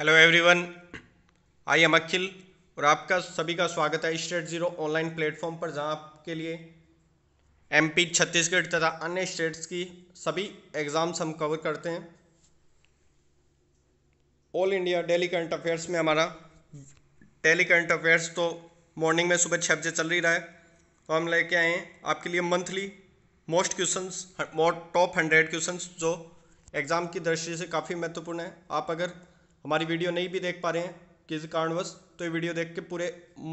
Hello everyone I am Akhil और आपका सभी का स्वागत है स्टेट ज़ीरो ऑनलाइन प्लेटफॉर्म पर जहां आपके लिए एमपी छत्तीसगढ़ तथा अन्य स्टेट्स की सभी एग्ज़ाम्स हम कवर करते हैं all India daily current affairs में हमारा डेली करंट अफेयर्स तो मॉर्निंग में सुबह छः बजे चल रही रहा है तो हम लेके आए हैं आपके लिए monthly most question top hundred question जो एग्ज़ाम की दृष्टि से काफ़ी महत्वपूर्ण है आप अगर हमारी वीडियो नहीं भी देख पा रहे हैं किसी कारणवश तो ये वीडियो देख के पूरे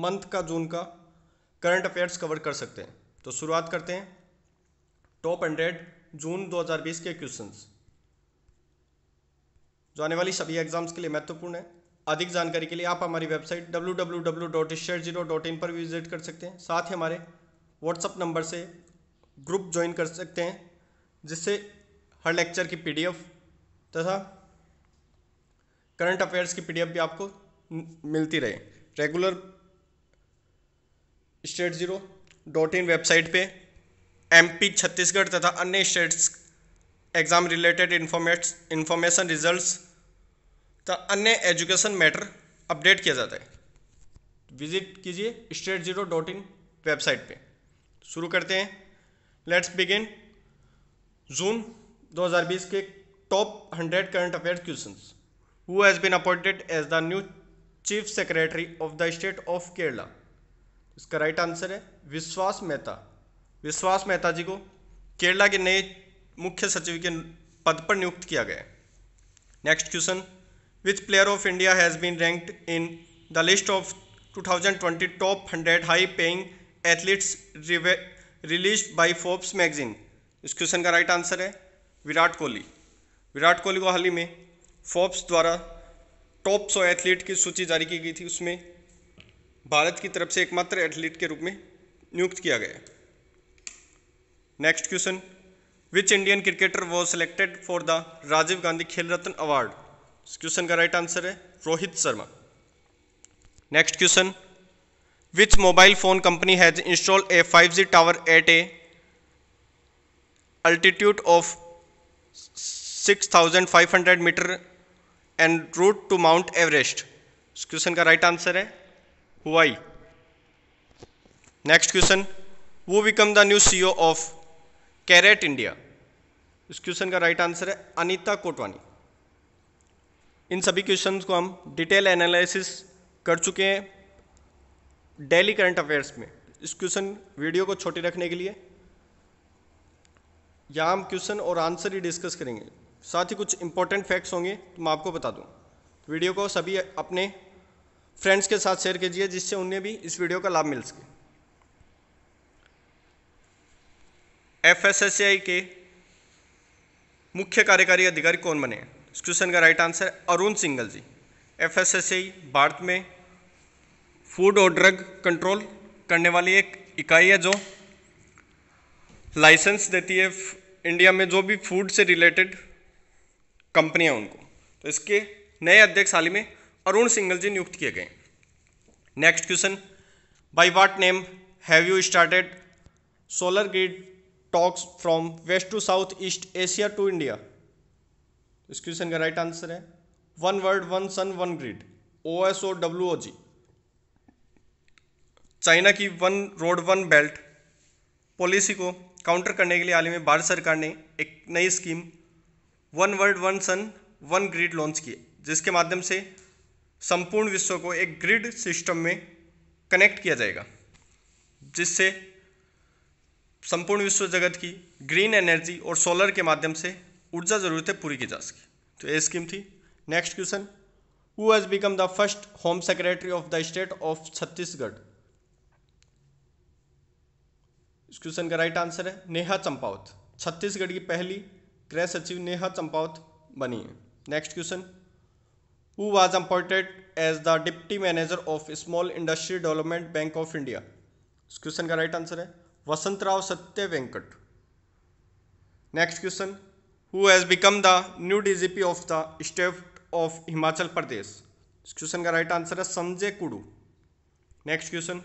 मंथ का जून का करंट अफेयर्स कवर कर सकते हैं तो शुरुआत करते हैं टॉप हंड्रेड जून 2020 के क्वेश्चंस जो आने वाली सभी एग्जाम्स के लिए महत्वपूर्ण है अधिक जानकारी के लिए आप हमारी वेबसाइट डब्ल्यू पर भी विजिट कर सकते हैं साथ ही हमारे व्हाट्सअप नंबर से ग्रुप ज्वाइन कर सकते हैं जिससे हर लेक्चर की पीडीएफ तथा करंट अफेयर्स की पीडीएफ भी आपको मिलती रहे regular state zero dot in website पे एमपी छत्तीसगढ़ तथा अन्य स्टेट्स एग्ज़ाम रिलेटेड इन्फॉर्मेट्स इन्फॉर्मेशन रिजल्ट्स तथा अन्य एजुकेशन मैटर अपडेट किया जाता है विजिट कीजिए state zero dot in website पे शुरू करते हैं लेट्स बिगिन जून 2020 के top 100 current affair questions who has been appointed as the new chief secretary of the state of Kerala इसका राइट आंसर है विश्वास मेहता विश्वास मेहता जी को केरला के नए मुख्य सचिव के पद पर नियुक्त किया गया next question which player of India has been ranked in the list of 2020 top 100 high paying athletes release by Forbes magazine इस क्वेश्चन का राइट आंसर है विराट कोहली विराट कोहली को हाल ही में फोर्ब्स द्वारा टॉप सौ एथलीट की सूची जारी की गई थी उसमें भारत की तरफ से एकमात्र एथलीट के रूप में नियुक्त किया गया next question which Indian cricketer was selected for the Rajiv Gandhi Khel Ratna award इस क्वेश्चन का राइट आंसर है Rohit Sharma next question which mobile phone company has install a five G tower at a altitude of six thousand five hundred metre and route to mount Everest इस question का right answer है Huawei next question who become the new CEO of Carat India इस question का right answer है अनिता कोटवानी इन सभी questions को हम detail analysis कर चुके हैं डेली करंट अफेयर्स में इस क्वेश्चन वीडियो को छोटे रखने के लिए या हम क्वेश्चन और आंसर ही डिस्कस करेंगे साथ ही कुछ इंपॉर्टेंट फैक्ट्स होंगे तो मैं आपको बता दूँ वीडियो को सभी अपने फ्रेंड्स के साथ शेयर कीजिए जिससे उन्हें भी इस वीडियो का लाभ मिल सके एफ एस एस आई के मुख्य कार्यकारी अधिकारी कौन बने हैं इस क्वेश्चन का right answer Arun Singhal ji F S S I Bharat में फूड और ड्रग कंट्रोल करने वाली एक इकाई है जो लाइसेंस देती है इंडिया में जो भी फूड से रिलेटेड कंपनियां उनको तो इसके नए अध्यक्ष हाल ही में अरुण सिंगल जी नियुक्त किए गए next question by what name have you started solar grid talks from west to south east Asia to India इस क्वेश्चन का राइट आंसर है one word one sun one grid O S O W O G China की one road one belt policy को counter करने के लिए हाल ही में भारत सरकार ने एक नई scheme one world one sun one grid launch किए जिसके माध्यम से संपूर्ण विश्व को एक ग्रिड सिस्टम में कनेक्ट किया जाएगा जिससे संपूर्ण विश्व जगत की ग्रीन एनर्जी और सोलर के माध्यम से ऊर्जा ज़रूरतें पूरी की जा सके तो ये स्कीम थी next question who has become the first home secretary of the state of Chhattisgarh इस क्वेश्चन का राइट आंसर है नेहा चंपावत छत्तीसगढ़ की पहली गृह सचिव नेहा चंपावत बनी है next question who was appointed as the deputy manager of small industry development bank of India इस क्वेश्चन का राइट आंसर है Vasantrao Satya Venkat next question who has become the new DGP of the state of Himachal Pradesh इस question का right answer है Sanjay Kundu next question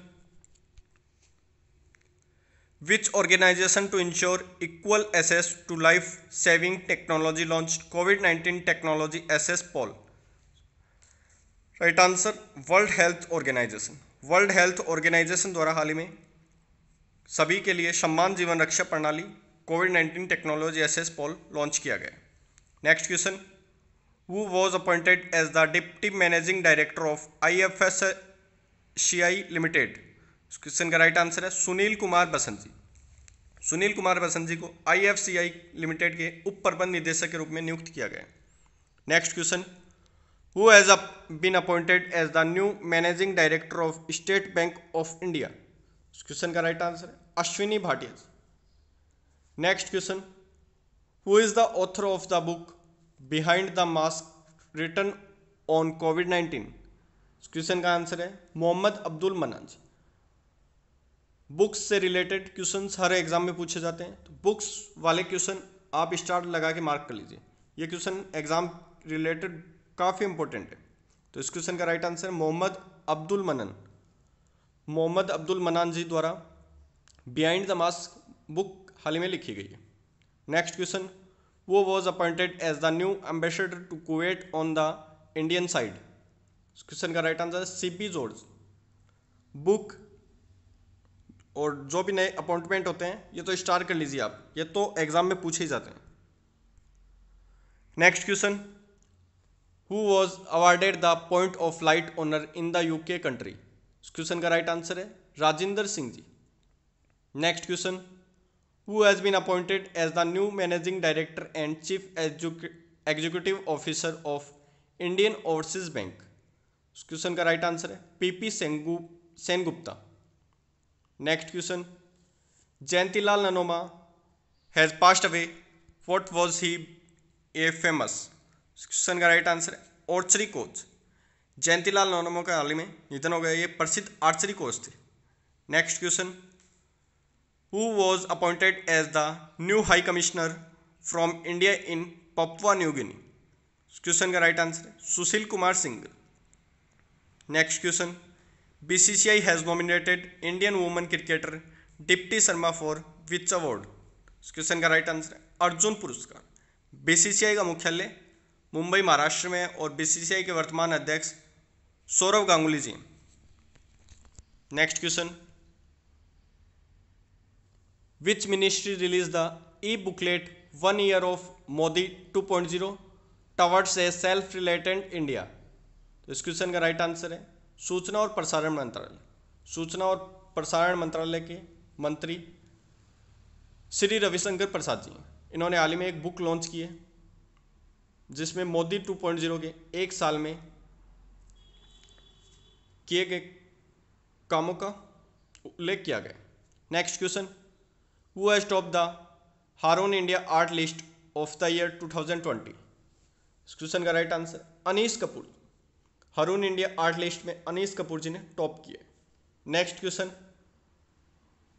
which organization to ensure equal access to life saving technology launched covid-19 technology access poll right answer world health organization world health organization द्वारा हाल ही में सभी के लिए सम्मान जीवन रक्षा प्रणाली covid nineteen technology access poll launch किया गया next question who was appointed as the deputy managing director of I F S C I limited इस क्वेश्चन का राइट आंसर है सुनील कुमार बसंत जी सुनील कुमार बसंत जी को आईएफसीआई लिमिटेड के उप प्रबंध निदेशक के रूप में नियुक्त किया गया next question who has been appointed as the new managing director of state bank of India इस क्वेश्चन का राइट आंसर है Ashwini Bhatia next question who is the author of the book behind the mask return on covid nineteen question का answer है Mohammad Abdul Manan ji books से related question हर exam में पूछे जाते हैं तो बुक्स वाले क्वेश्चन आप स्टार्ट लगा के मार्क कर लीजिए ये क्वेश्चन एग्जाम रिलेटेड काफ़ी इंपॉर्टेंट है तो इस क्वेश्चन का राइट आंसर मोहम्मद अब्दुल मनन मोहम्मद अब्दुल मनान जी द्वारा बिहाइंड द मास्क बुक हाल ही में लिखी गई है next question who was appointed as the new ambassador to Kuwait on the Indian side question का right answer C P George book और जो भी नए अपॉइंटमेंट होते हैं ये तो स्टार कर लीजिए आप ये तो एग्ज़ाम में पूछे ही जाते हैं next question who was awarded the point of light honour in the U K country इस क्वेश्चन का राइट आंसर है Rajendra Singh ji next question who has been appointed as the new managing director and chief executive officer of Indian overseas bank इस question का right answer है P सेंगु Sengupta question question. Jantilal Nanoma has passed away What was he a famous question का right answer archery coach Jayantilal Nanoma का हाल ही में निधन हो गया ये प्रसिद्ध आर्चरी कोच थे next question who was appointed as the new high commissioner from India in Papua New Guinea question का राइट आंसर है Sushil Kumar Singh next question BCCI has nominated Indian woman cricketer Dipti Sharma for which award question का right answer है अर्जुन पुरस्कार BCCI का मुख्यालय मुंबई महाराष्ट्र में और BCCI के वर्तमान अध्यक्ष Sourav Ganguly ji next question which ministry release the e booklet one year of Modi 2.0 towards a self related India तो इस क्वेश्चन का राइट आंसर है सूचना और प्रसारण मंत्रालय सूचना और प्रसारण मंत्रालय के मंत्री श्री रविशंकर प्रसाद जी इन्होंने हाल ही में एक बुक लॉन्च की है जिसमें मोदी 2.0 के एक साल में किए गए कामों का उल्लेख किया गया next question who as top the Hurun India art list of the year 2020 इस क्वेश्चन का right answer Anish Kapoor Hurun India art list में अनीस कपूर जी ने टॉप किए next question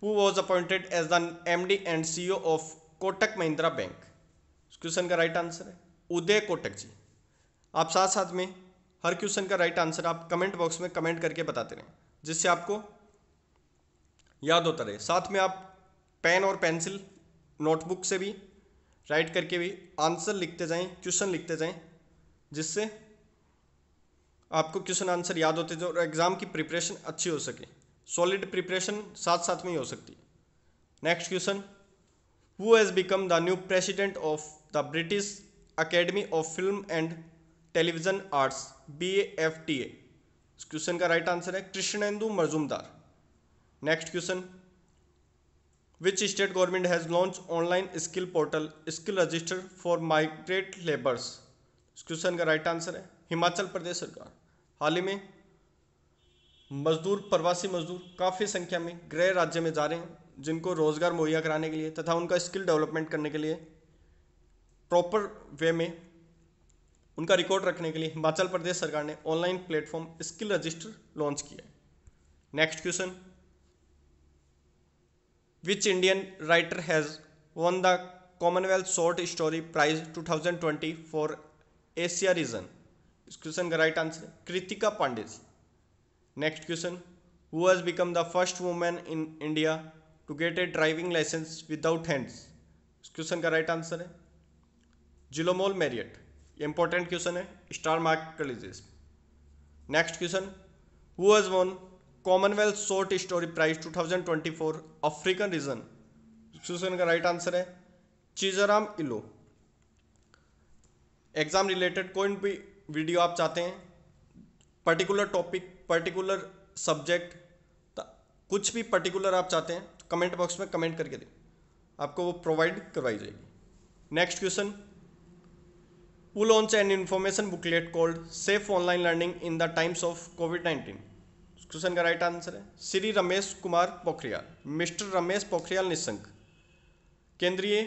who was appointed as the M D and CEO of Kotak Mahindra bank question का right answer है उदय कोटक जी आप साथ साथ में हर क्वेश्चन का राइट आंसर आप कमेंट बॉक्स में कमेंट करके बताते रहें जिससे आपको याद होता रहे साथ में आप पेन और पेंसिल नोटबुक से भी राइट करके भी आंसर लिखते जाएं क्वेश्चन लिखते जाएं जिससे आपको क्वेश्चन आंसर याद होते थे और एग्ज़ाम की प्रिपरेशन अच्छी हो सके सॉलिड प्रिपरेशन साथ साथ में ही हो सकती next question who has become the new president of the British academy of film and television arts B F T A इस क्वेश्चन का राइट आंसर है Krishnendu Majumdar next question which state government has launch online skill portal skill register for migrate labours इस question का right answer है हिमाचल प्रदेश सरकार हाल ही में मजदूर प्रवासी मजदूर काफ़ी संख्या में गृह राज्य में जा रहे हैं जिनको रोज़गार मुहैया कराने के लिए तथा उनका स्किल डेवलपमेंट करने के लिए प्रॉपर वे में उनका रिकॉर्ड रखने के लिए हिमाचल प्रदेश सरकार ने online platform skill register launch किया next question which Indian writer has Commonwealth short story prize two thousand 2020 for Asia region इस क्वेश्चन का right answer Kritika Pandey next question who has become the first women in India to get a driving licence without hands इस question का right answer है Jilumol Mariet important question है star mark कर लीजिए next question who has one Commonwealth short story prize 2024 African region question का right answer है Chizaram इलो exam related कोई भी वीडियो आप चाहते हैं पर्टिकुलर टॉपिक पर्टिकुलर सब्जेक्ट कुछ भी पर्टिकुलर आप चाहते हैं तो कमेंट बॉक्स में कमेंट करके दें आपको वो प्रोवाइड करवाई जाएगी नेक्स्ट क्वेश्चन पुल ऑन एंड information booklet called safe online learning in the times of covid nineteen question का राइट आंसर है श्री रमेश कुमार पोखरियाल मिस्टर रमेश पोखरियाल निशंक केंद्रीय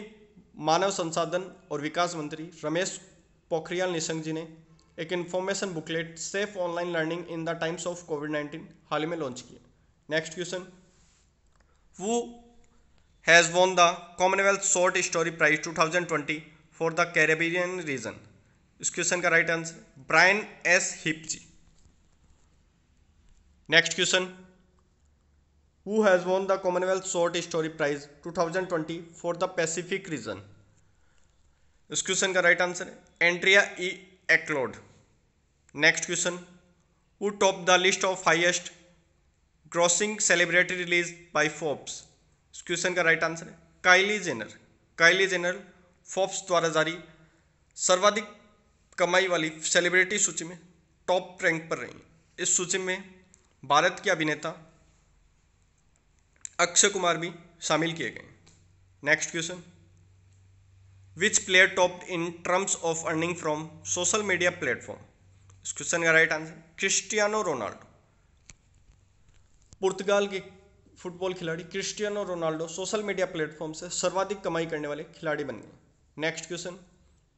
मानव संसाधन और विकास मंत्री रमेश पोखरियाल निशंक जी ने एक information booklet safe online learning in the times of covid nineteen हाल ही में लॉन्च किया next question who has won the Commonwealth short story prize 2020 for the Caribbean region इस क्वेश्चन का right answer Brian S Heap ji next question who has won the Commonwealth short story prize 2020 for the Pacific region इस question का right answer है Andrea E Macleod next question वो top the list of highest grossing celebrity release by Forbes question का right answer है Kylie Jenner Kylie Jenner Forbes द्वारा जारी सर्वाधिक कमाई वाली सेलिब्रिटी सूची में टॉप रैंक पर रही इस सूची में भारत के अभिनेता अक्षय कुमार भी शामिल किए गए next question which player top in terms of earning from social media platform इस क्वेश्चन का राइट आंसर क्रिस्टियानो रोनाल्डो पुर्तगाल के फुटबॉल खिलाड़ी Cristiano Ronaldo social media platform से सर्वाधिक कमाई करने वाले खिलाड़ी बन गए next question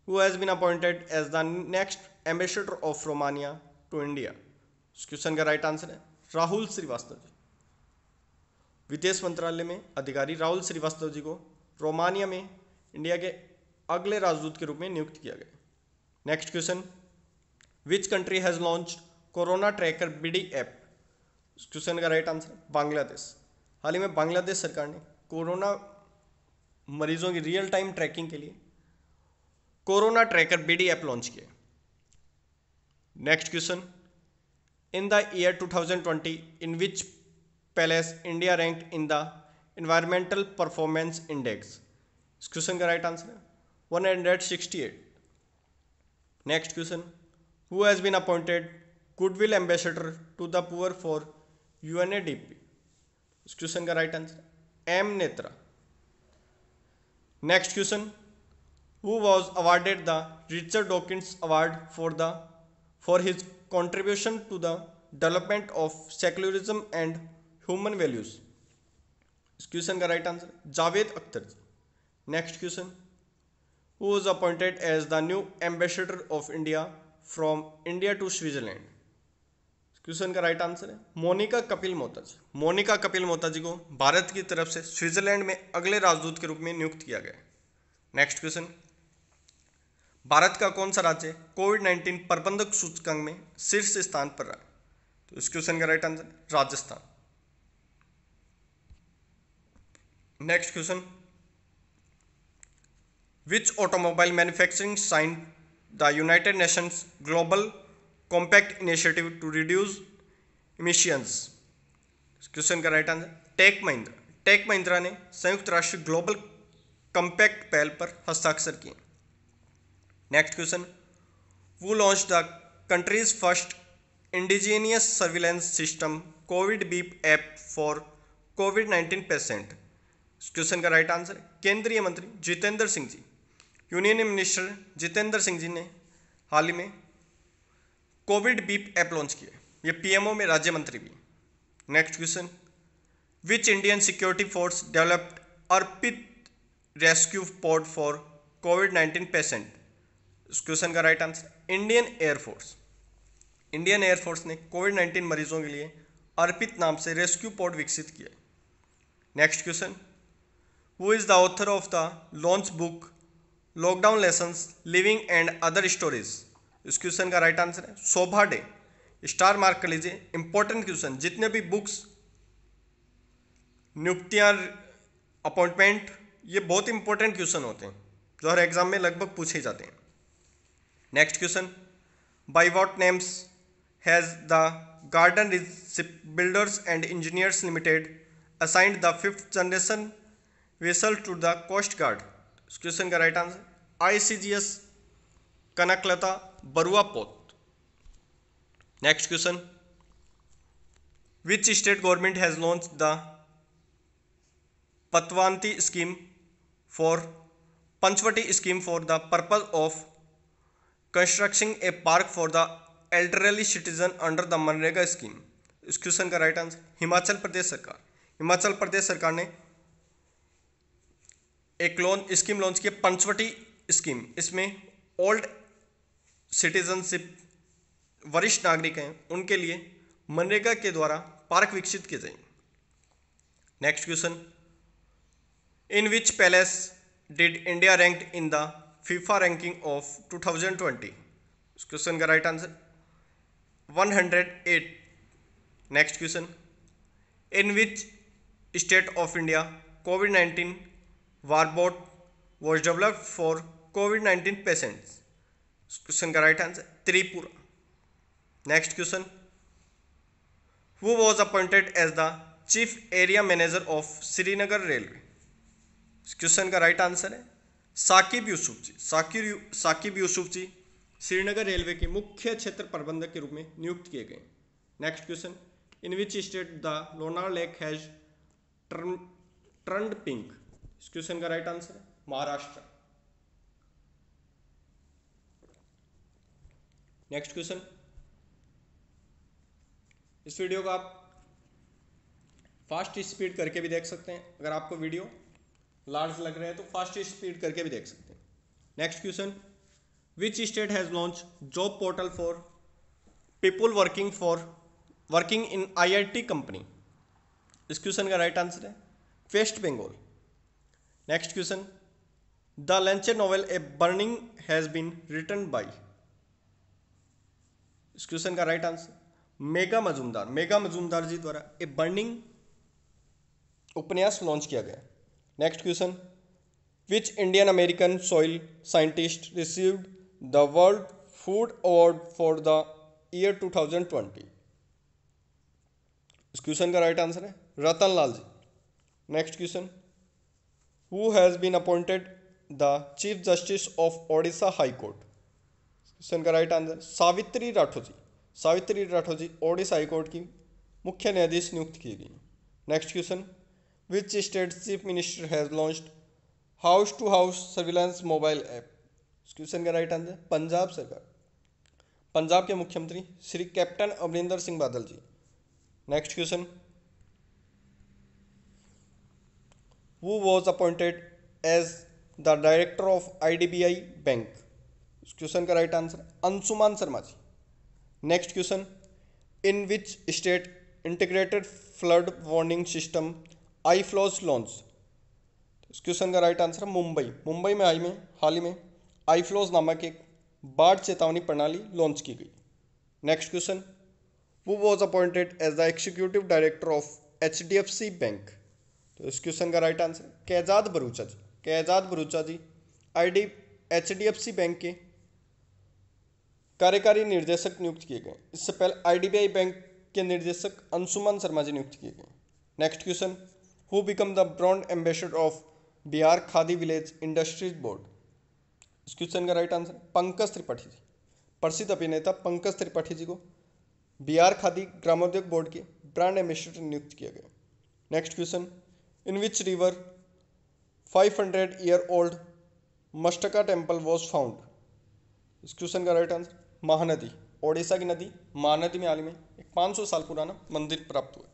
who has been appointed as the next ambassador of Romania to India इस क्वेश्चन का राइट आंसर है राहुल श्रीवास्तव जी विदेश मंत्रालय में अधिकारी राहुल श्रीवास्तव जी को रोमानिया में इंडिया के अगले राजदूत के रूप में नियुक्त किया गया next question which country has launch corona tracker BD app इस क्वेश्चन का राइट आंसर बांग्लादेश हाल ही में बांग्लादेश सरकार ने कोरोना मरीजों की रियल टाइम ट्रैकिंग के लिए corona tracker BD app launch किया next question in the year 2020 in which palace India ranked in the environmental performance index question का राइट आंसर है one hundred sixty eight next question who has been appointed goodwill ambassador to the poor for UNADP? question ka right answer M Netra. Next question who was awarded the Richard Dawkins award for the for his contribution to the development of secularism and human values? question ka right answer Javed Akhtar. Next question who was appointed as the new ambassador of India from India to Switzerland question का right answer है मोनिका कपिल मोहताज मोनिका कपिल मोहताज जी को भारत की तरफ से Switzerland में अगले राजदूत के रूप में नियुक्त किया गया नेक्स्ट क्वेश्चन भारत का कौन सा राज्य कोविड नाइन्टीन प्रबंधक सूचकांक में शीर्ष स्थान पर रहा तो इस क्वेश्चन का right answer Rajasthan next question which automobile manufacturing sign the United Nations Global Compact Initiative to reduce emissions. Question का right answer tech Mahindra tech Mahindra ने संयुक्त राष्ट्र ग्लोबल कंपैक्ट पहल पर हस्ताक्षर किए next question who launch the country's first indigenous surveillance system covid beep app for covid nineteen patient इस question का राइट आंसर केंद्रीय मंत्री जितेंद्र सिंह जी यूनियन मिनिस्टर जितेंद्र सिंह जी ने हाल ही में कोविड बीप ऐप लॉन्च किया ये पीएमओ में राज्य मंत्री भी next question which Indian security force developed ARPIT rescue port for covid nineteen patient इस क्वेश्चन का right answer Indian air force Indian air force ने कोविड नाइन्टीन मरीजों के लिए अर्पित नाम से रेस्क्यू पोर्ट विकसित किया next question who is the author of the launch book lockdown lesson living and other stories इस क्वेश्चन का राइट आंसर है शोभा डे स्टार मार्क कर लीजिए इंपॉर्टेंट क्वेश्चन जितने भी बुक्स नियुक्तियाँ अपॉइंटमेंट ये बहुत इंपॉर्टेंट क्वेश्चन होते हैं जो हर एग्जाम में लगभग पूछे जाते हैं next question by what names has the garden builders and engineers limited assigned the fifth generation vessel to the coast guard इस क्वेश्चन का right answer ICGS Kanaklata Barua पोत next question which state government has launch the पतवानती scheme for Panchvati scheme for the purpose of construction a park for the elderly citizen under the MNREGA scheme इस question का right answer Himachal Pradesh सरकार हिमाचल प्रदेश सरकार ने एक loan scheme launch किया Panchvati scheme इसमें old citizenship वरिष्ठ नागरिक हैं उनके लिए मनरेगा के द्वारा पार्क विकसित किए जाएंगे next question in which palace did India ranked in the FIFA ranking of 2020 इस क्वेश्चन का right answer 108 next question in which state of India covid 19 war bot was developed for covid nineteen patients question का right answer Tripura next question who was appointed as the chief area manager of Srinagar railway इस question का right answer है साकिब यूसुफ जी साकिब यू, Saqib Yusuf ji Srinagar railway के मुख्य क्षेत्र प्रबंधक के रूप में नियुक्त किए गए next question in which state the Lonar lake has turn pink इस क्वेश्चन का राइट आंसर है महाराष्ट्र नेक्स्ट क्वेश्चन इस वीडियो को आप फास्ट स्पीड करके भी देख सकते हैं अगर आपको वीडियो लार्ज लग रहे हैं तो फास्ट स्पीड करके भी देख सकते हैं next question which state has launch job portal for people working for working in IIT company इस क्वेश्चन का राइट आंसर है west Bengal next question the launcher novel a burning has been return by इस question का right answer Megha Majumdar Megha Majumdar ji द्वारा a burning उपन्यास launch किया गया next question which Indian American soil scientist received the world food award for the year 2020 इस question का right answer है Ratan Lal ji next question who has been appointed the chief justice of Odisha high court question का right answer Savitri Rathore ji Savitri Rathore ji Odisha high court की मुख्य न्यायाधीश नियुक्त की गई next question which state chief minister has launch house to house surveillance mobile app इस question का right answer Punjab सरकार पंजाब के मुख्यमंत्री श्री कैप्टन अमरिंदर सिंह बादल ji next question as the director of I D B I bank इस क्वेश्चन का right answer Anshuman Sharma ji next question in which state integrated flood warning system I flows launch इस question का right answer Mumbai Mumbai में I में हाल ही में आई flaws नामक एक बाढ़ चेतावनी प्रणाली लॉन्च की गई next question who was appointed as the executive director of H D F C bank तो इस क्वेश्चन का right answer Kaizad Bharucha ji Kaizad Bharucha ji I D H D F C bank के कार्यकारी निर्देशक नियुक्त किए गए इससे पहले आईडीबीआई बैंक के निर्देशक अंशुमान शर्मा जी नियुक्त किए गए next question who become the brand ambassador of Bihar Khadi village industries board इस क्वेश्चन का राइट आंसर पंकज त्रिपाठी जी प्रसिद्ध अभिनेता पंकज त्रिपाठी जी को बिहार खादी ग्रामोद्योग बोर्ड के ब्रांड एम्बेसडर नियुक्त किया गया next question in which river 500 year old मस्टका टेम्पल वॉज फाउंड इस क्वेश्चन का राइट आंसर महानदी ओडिशा की नदी महानदी में हाल में एक 500 साल पुराना मंदिर प्राप्त हुआ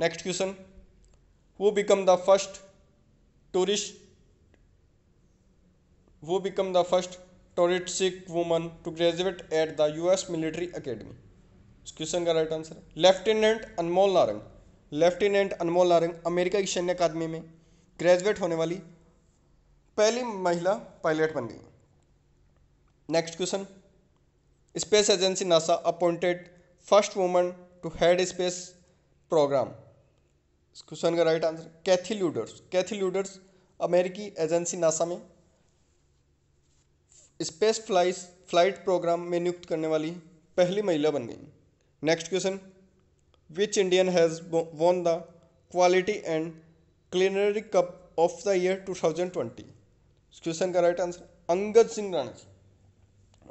next question who become the first tourist who become the first टोरिटिक woman to graduate at the US military academy इस क्वेश्चन का राइट आंसर है lieutenant Anmol Narang lieutenant Anmol Narang America की सैन्य अकादमी में ग्रेजुएट होने वाली पहली महिला पायलट बन गई next question space agency NASA appointed first woman to head space program इस क्वेश्चन का right answer Kathy Lueders Kathy Lueders अमेरिकी एजेंसी नासा में स्पेस फ्लाइस फ्लाइट प्रोग्राम में नियुक्त करने वाली पहली महिला बन गई next question which Indian has won the quality and culinary cup of the year 2020 इस क्वेश्चन का राइट आंसर अंगद सिंह राणा जी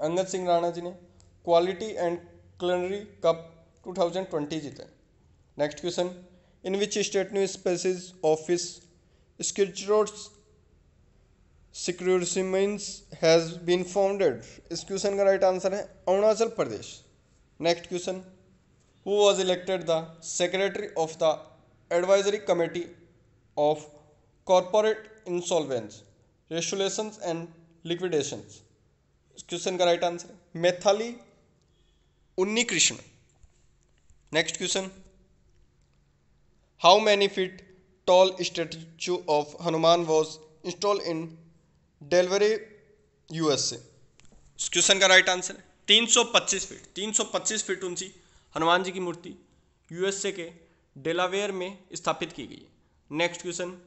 अंगद सिंह राणा जी ने क्वालिटी एंड culinary कप 2020 जीते next question in which state new species office स्क्रिचरोट्स सिक्योरसिमेंस हैज़ बीन फाउंडेड इस question का right answer है Arunachal Pradesh next question who was elected the secretary of the advisory committee of corporate insolvency resolutions and liquidations question का right answer Maithili Unnikrishnan next question how many feet tall statue of Hanuman was install in Delaware USA इस question का right answer है 325 feet 325 feet ऊंची हनुमान जी की मूर्ति USA के Delaware में स्थापित की गई next question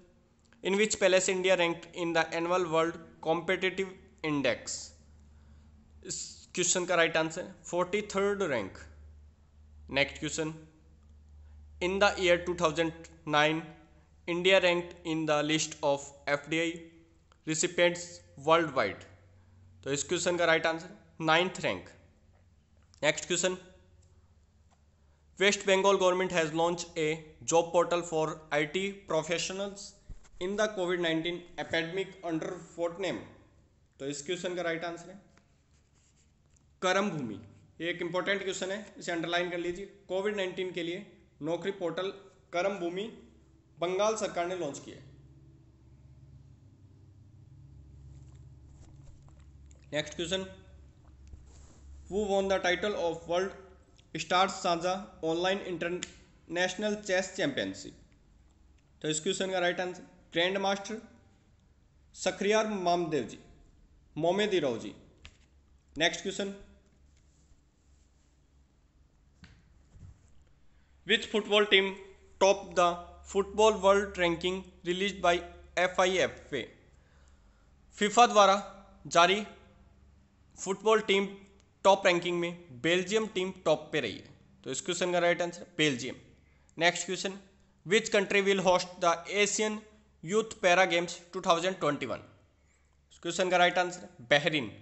in which palace India ranked in the annual world competitive index इस क्वेश्चन का राइट आंसर है forty third rank next question in the year 2009 India rank in the list of F D I recipients worldwide तो इस question का right answer ninth rank next question west Bengal government has launch a job portal for IT professionals in the covid nineteen epidemic under fort name तो इस question का right answer है कर्म भूमि एक important question है इसे अंडरलाइन कर लीजिए कोविड नाइन्टीन के लिए नौकरी पोर्टल कर्म भूमि बंगाल सरकार ने लॉन्च किया next question who won the title of world stars साझा ऑनलाइन इंटरनेशनल चेस चैंपियनशिप तो इस क्वेश्चन का right answer grandmaster Shakhriyar Mamedyarov ji Mamedyarov ji next question Which football team topped the football world ranking release by F I F A FIFA द्वारा जारी football team top ranking में Belgium team top पे रही है तो इस question का right answer Belgium next question which country will host the Asian youth para games 2021 question का right answer Bahrain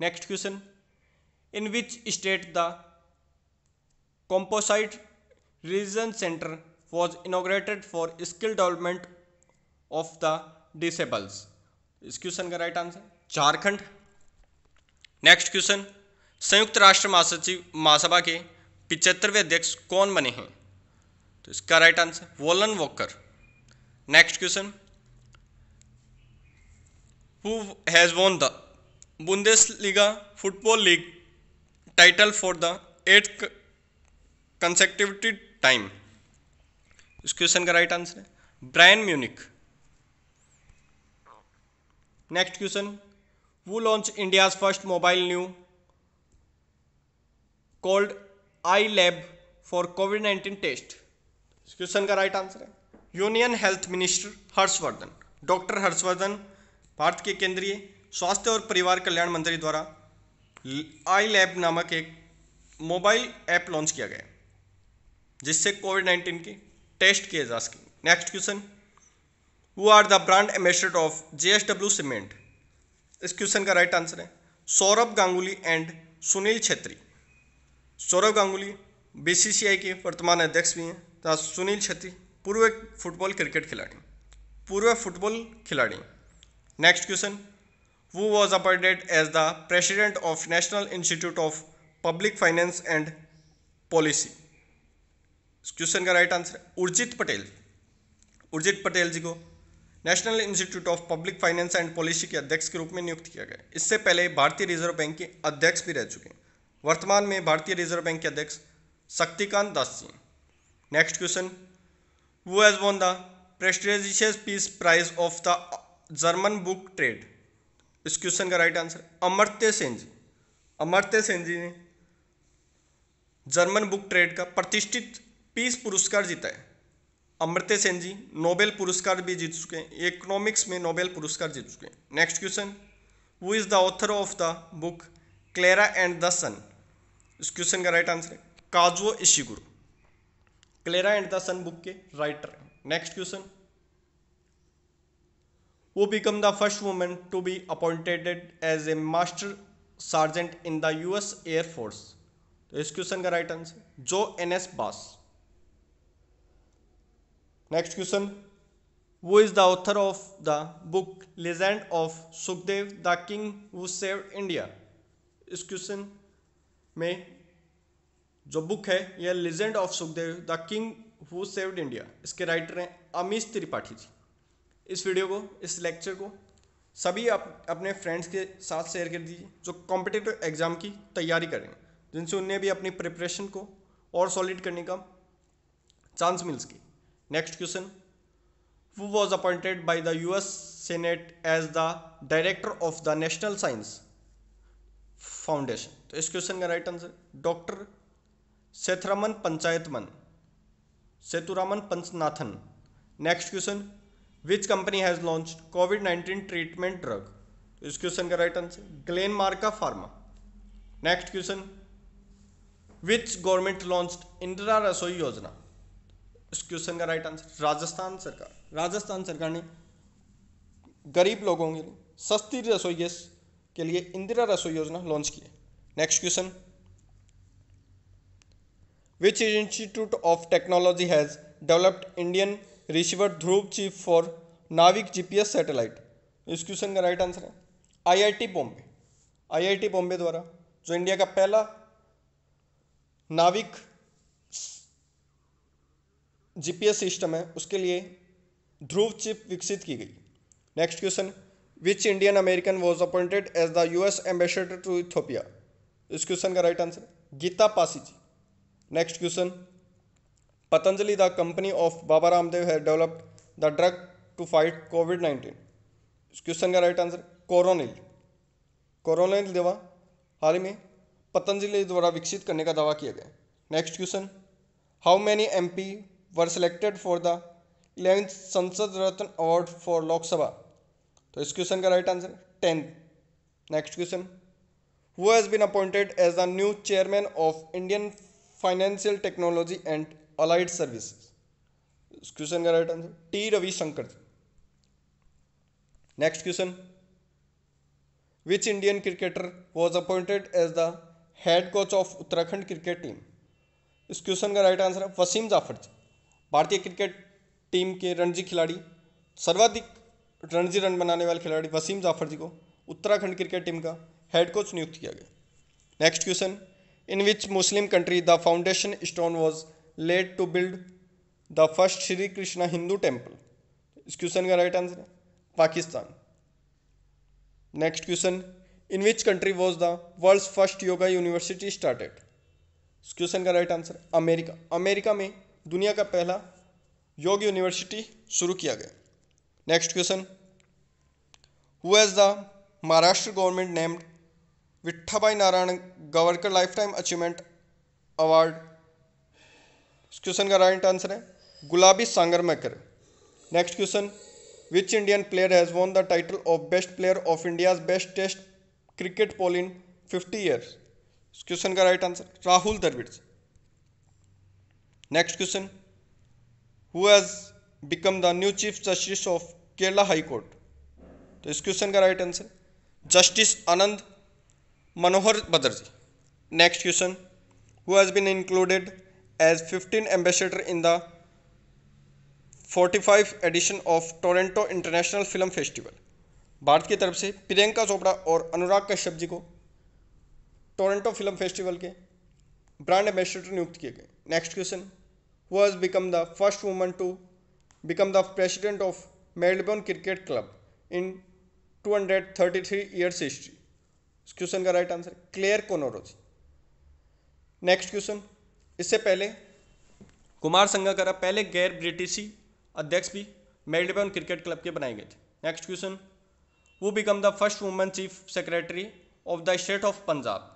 next question in which state the composite region centre was inaugurated for skill development of the disables इस question का right answer Jharkhand next question संयुक्त राष्ट्र महासचिव महासभा के पिछहत्तरवें अध्यक्ष कौन बने हैं तो इसका right answer Volkan Bozkir next question who has won the Bundesliga football league title for the eight consecutive time इस क्वेश्चन का राइट आंसर है Bayern Munich next question who launch India's first mobile new called I lab for covid nineteen test इस question का right answer है union health minister Harshvardhan doctor Harshvardhan Bharat के केंद्रीय स्वास्थ्य और परिवार कल्याण मंत्री द्वारा आई लैब नामक एक मोबाइल ऐप लॉन्च किया गया जिससे कोविड नाइन्टीन के टेस्ट किए जा सके next question who are the brand ambassador of J S W cement इस क्वेश्चन का राइट आंसर है सौरभ गांगुली एंड सुनील छेत्री सौरभ गांगुली बीसीसीआई के वर्तमान अध्यक्ष भी हैं तथा सुनील छेत्री पूर्व फुटबॉल क्रिकेट खिलाड़ी पूर्व फुटबॉल खिलाड़ी next question who was appointed as the president of national institute of public finance and policy इस क्वेश्चन का राइट आंसर उर्जित पटेल उर्जित पटेल जी को national institute of public finance and policy के अध्यक्ष के रूप में नियुक्त किया गया इससे पहले भारतीय रिजर्व बैंक के अध्यक्ष भी रह चुके हैं वर्तमान में भारतीय रिजर्व बैंक के अध्यक्ष Shaktikanta Das ji next question who has won the prestigious peace prize of the German book trade इस क्वेश्चन का राइट आंसर अमर्त्य सेन जी अमर्त्य सेन जी ने जर्मन बुक ट्रेड का प्रतिष्ठित पीस पुरस्कार जीता है अमृत सेन जी नोबेल पुरस्कार भी जीत चुके हैं इकोनॉमिक्स में नोबेल पुरस्कार जीत चुके हैं next question who is the author of the book Klara and the sun इस क्वेश्चन का राइट आंसर है Kazuo Ishiguro Klara and the sun book के writer next question who become the first women to be appointed as a master sergeant in the US air force तो इस question का right answer Jo Ann S Bass next question who is the author of the book legend of Sukhdev the king who save India इस question में जो book है यह legend of Sukhdev the king who saved India इसके writer हैं अमीश त्रिपाठी जी इस video को इस लेक्चर को सभी आप अपने फ्रेंड्स के साथ शेयर कर दीजिए जो कॉम्पिटेटिव एग्ज़ाम की तैयारी करेंगे जिनसे उन्हें भी अपनी प्रिपरेशन को और सॉलिड करने का चांस मिल सके next question was appointed by the U S senate as the director of the national science foundation तो इस क्वेश्चन का राइट आंसर डॉक्टर सेथरामन पंचायतमन Sethuraman Panchanathan next question which company has launch covid nineteen treatment drug तो इस question का right answer Glenmark pharma next question which government launch Indira Rasoi Yojana इस question का right answer Rajasthan सरकार राजस्थान सरकार ने गरीब लोगों के लिए सस्ती रसोई गैस के लिए इंदिरा रसोई योजना लॉन्च की है next question which institute of technology has developed Indian receiver Dhruv chip for NavIC GPS satellite इस क्वेश्चन का राइट आंसर है आईआईटी बॉम्बे आईआईटी बॉम्बे द्वारा जो इंडिया का पहला नाविक जीपीएस सिस्टम है उसके लिए ध्रुव चिप विकसित की गई next question which Indian American was appointed as the US ambassador to Ethiopia इस क्वेश्चन का right answer Geeta Pasi ji next question Patanjali the company of Baba Ramdev है developed the drug to fight covid nineteen इस क्वेश्चन का राइट आंसर कोरोनिल कोरोनिल दवा हाल ही में पतंजलि द्वारा विकसित करने का दावा किया गया next question how many M P were selected for the eleventh Sansad Ratna award for Lok Sabha तो इस क्वेश्चन का right answer ten next question who has been appointed as the new chairman of Indian financial technology and allied service इस question का right answer T Ravishankar next question which Indian cricketer was appointed as the head coach of Uttarakhand cricket team इस question का right answer है वसीम जाफर जी भारतीय cricket team के रणजी खिलाड़ी सर्वाधिक Ranji run बनाने वाले खिलाड़ी वसीम जाफर जी को उत्तराखंड क्रिकेट टीम का हेड कोच नियुक्त किया गया next question in which Muslim country the foundation stone was laid to build the first Shri Krishna Hindu temple इस क्वेश्चन का राइट आंसर है Pakistan next question in which country was the world first yoga university started इस question का right answer America America में दुनिया का पहला योग यूनिवर्सिटी शुरू किया गया next question who as the Maharashtra government named Vithabai Narayan Gavadkar lifetime achievement award इस क्वेश्चन का राइट आंसर है गुलाबी मैकर next question which Indian player has won the title of best player of India's best test cricket poll in fifty years question का right answer Rahul Dravid next question who has become the new chief justice of Kerala high court तो इस question का right answer justice Anand Manohar बदर्जी next question who has been included as 15 ambassador in the 45 edition of Toronto international film festival Bharat की तरफ से प्रियंका चोपड़ा और अनुराग कश्यप जी को Toronto film festival के brand ambassador नियुक्त किए गए next question who has become the first woman to become the president of Melbourne cricket club in 233 years history इस क्वेश्चन का राइट आंसर क्लेयर कोनोरोज नेक्स्ट क्वेश्चन इससे पहले कुमार संगकारा पहले गैर ब्रिटिशी अध्यक्ष भी मेलबर्न क्रिकेट क्लब के बनाए गए थे next question who become the first woman chief secretary of the state of Punjab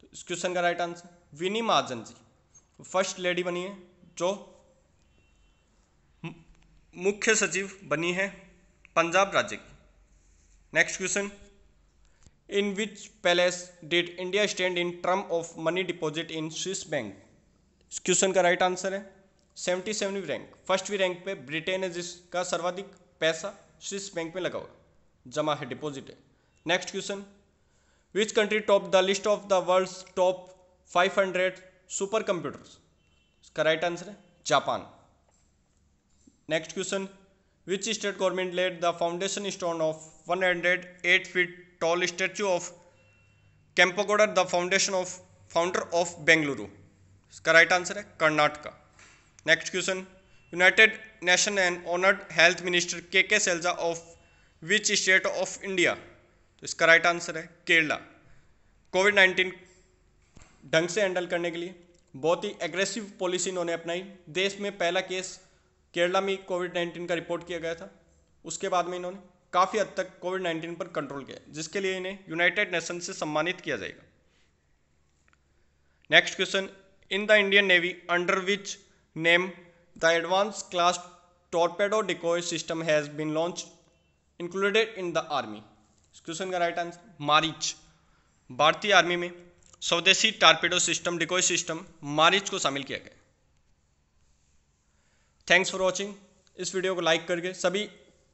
तो इस क्वेश्चन का right answer Vini Mahajan ji first lady बनी है जो मुख्य सचिव बनी है पंजाब राज्य की next question in which palace did India stand in term of money deposit in Swiss bank इस क्वेश्चन का राइट आंसर है सेवेंटी सेवन रैंक फर्स्ट भी रैंक पे ब्रिटेन है जिसका सर्वाधिक पैसा स्विस बैंक में लगा हुआ जमा है डिपॉजिट है next question which country top the list of the world top five hundred super computers इसका राइट आंसर है Japan next question which state government let the foundation stone of 108 feet tall statue of Kempegowda the foundation of founder of Bengaluru इसका right answer है Karnataka next question united nation and honoured health minister K K Shailaja of which state of India तो इसका right answer है Kerala Covid nineteen ढंग से handle करने के लिए बहुत ही एग्रेसिव पॉलिसी इन्होंने अपनाई देश में पहला केस केरला में कोविड नाइन्टीन का रिपोर्ट किया गया था उसके बाद में इन्होंने काफ़ी हद तक कोविड नाइन्टीन पर कंट्रोल किया जिसके लिए इन्हें यूनाइटेड नेशन से सम्मानित किया जाएगा next question in the Indian navy under which name the advance class torpedo decoy system has been launch included in the army question का राइट आंसर मारिच भारतीय आर्मी में स्वदेशी torpedo system decoy system Maareech को शामिल किया गया थैंक्स फॉर वॉचिंग इस video को लाइक करके सभी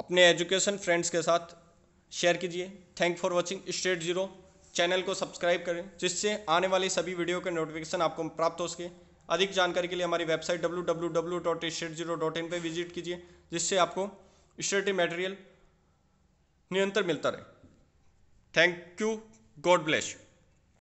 अपने एजुकेशन फ्रेंड्स के साथ शेयर कीजिए thank for watching state zero channel को सब्सक्राइब करें जिससे आने वाली सभी वीडियो के नोटिफिकेशन आपको प्राप्त हो सके अधिक जानकारी के लिए हमारी वेबसाइट इन पर विजिट कीजिए जिससे आपको स्टेटी मटेरियल निरंतर मिलता रहे thank you god bless you